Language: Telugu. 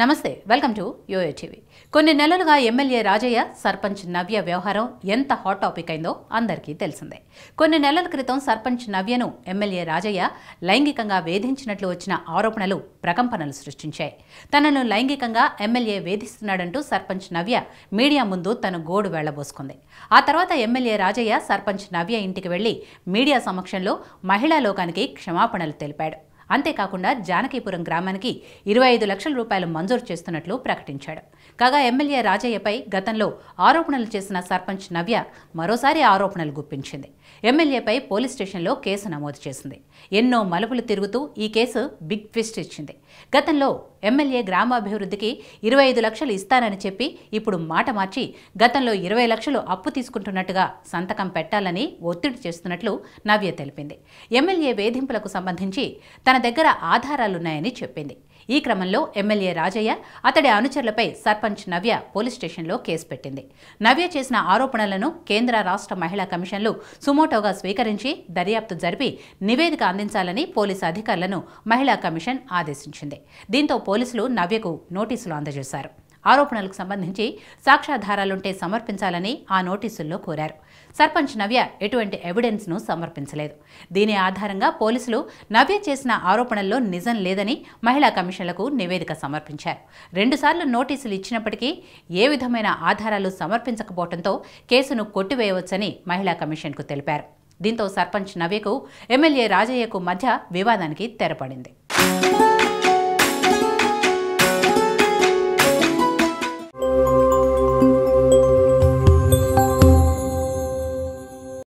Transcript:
నమస్తే వెల్కమ్ టు యోయో టీవీ కొన్ని నెలలుగా ఎమ్మెల్యే రాజయ్య సర్పంచ్ నవ్య వ్యవహారం ఎంత హాట్ టాపిక్ అయిందో అందరికీ తెలిసిందే కొన్ని నెలల క్రితం సర్పంచ్ నవ్యను ఎమ్మెల్యే రాజయ్య లైంగికంగా వేధించినట్లు వచ్చిన ఆరోపణలు ప్రకంపనలు సృష్టించాయి తనను లైంగికంగా ఎమ్మెల్యే వేధిస్తున్నాడంటూ సర్పంచ్ నవ్య మీడియా ముందు తన గోడు వెళ్లబోసుకుంది ఆ తర్వాత ఎమ్మెల్యే రాజయ్య సర్పంచ్ నవ్య ఇంటికి వెళ్లి మీడియా సమక్షంలో మహిళా లోకానికి క్షమాపణలు తెలిపాడు అంతేకాకుండా జానకీపురం గ్రామానికి ఇరవై ఐదు లక్షల రూపాయలు మంజూరు చేస్తున్నట్లు ప్రకటించాడు కాగా ఎమ్మెల్యే రాజయ్యపై గతంలో ఆరోపణలు చేసిన సర్పంచ్ నవ్య మరోసారి ఆరోపణలు గుప్పించింది ఎమ్మెల్యేపై పోలీస్ స్టేషన్లో కేసు నమోదు చేసింది ఎన్నో మలుపులు తిరుగుతూ ఈ కేసు బిగ్ ట్విస్ట్ ఇచ్చింది గతంలో ఎమ్మెల్యే గ్రామాభివృద్ధికి ఇరవై ఐదు లక్షలు ఇస్తానని చెప్పి ఇప్పుడు మాట మార్చి గతంలో ఇరవై లక్షలు అప్పు తీసుకుంటున్నట్టుగా సంతకం పెట్టాలని ఒత్తిడి చేస్తున్నట్లు నవ్య తెలిపింది ఎమ్మెల్యే వేధింపులకు సంబంధించి తన దగ్గర ఆధారాలున్నాయని చెప్పింది ఈ క్రమంలో ఎమ్మెల్యే రాజయ్య అతడి అనుచరులపై సర్పంచ్ నవ్య పోలీస్ స్టేషన్లో కేసు పెట్టింది నవ్య చేసిన ఆరోపణలను కేంద్ర రాష్ట్ర మహిళా కమిషన్లు సుమోటోగా స్వీకరించి దర్యాప్తు జరిపి నివేదిక అందించాలని పోలీసు అధికారులను మహిళా కమిషన్ ఆదేశించింది దీంతో పోలీసులు నవ్యకు నోటీసులు అందజేశారు ఆరోపణలకు సంబంధించి సాక్ష్యాధారాలుంటే సమర్పించాలని ఆ నోటీసుల్లో కోరారు సర్పంచ్ నవ్య ఎటువంటి ఎవిడెన్స్ను సమర్పించలేదు దీని ఆధారంగా పోలీసులు నవ్య చేసిన ఆరోపణల్లో నిజం లేదని మహిళా కమిషన్లకు నివేదిక సమర్పించారు రెండుసార్లు నోటీసులు ఇచ్చినప్పటికీ ఏ విధమైన ఆధారాలు సమర్పించకపోవడంతో కేసును కొట్టివేయవచ్చని మహిళా కమిషన్కు తెలిపారు దీంతో సర్పంచ్ నవ్యకు ఎమ్మెల్యే రాజయ్యకు మధ్య వివాదానికి తెరపడింది